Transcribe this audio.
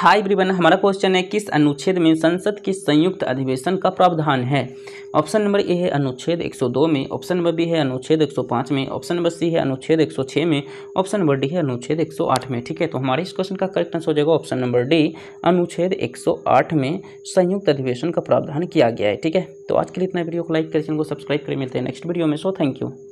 high ब्रिवन हमारा question है किस अनुच्छेद में संसद के संयुक्त अधिवेशन का प्रावधान है ऑप्शन नंबर ए है अनुच्छेद 102 में ऑप्शन नंबर बी है अनुच्छेद 105 में ऑप्शन नंबर सी है अनुच्छेद 106 में ऑप्शन नंबर डी है अनुच्छेद 108 में ठीक है तो हमारे इस क्वेश्चन का करेक्ट आंसर हो जाएगा ऑप्शन नंबर डी अनुच्छेद 108 में संयुक्त अधिवेशन का प्रावधान किया गया है ठीक है तो आज के लिए इतना वीडियो को लाइक करें चैनल को सब्सक्राइब करें मिलते हैं नेक्स्ट वीडियो में सो थैंक यू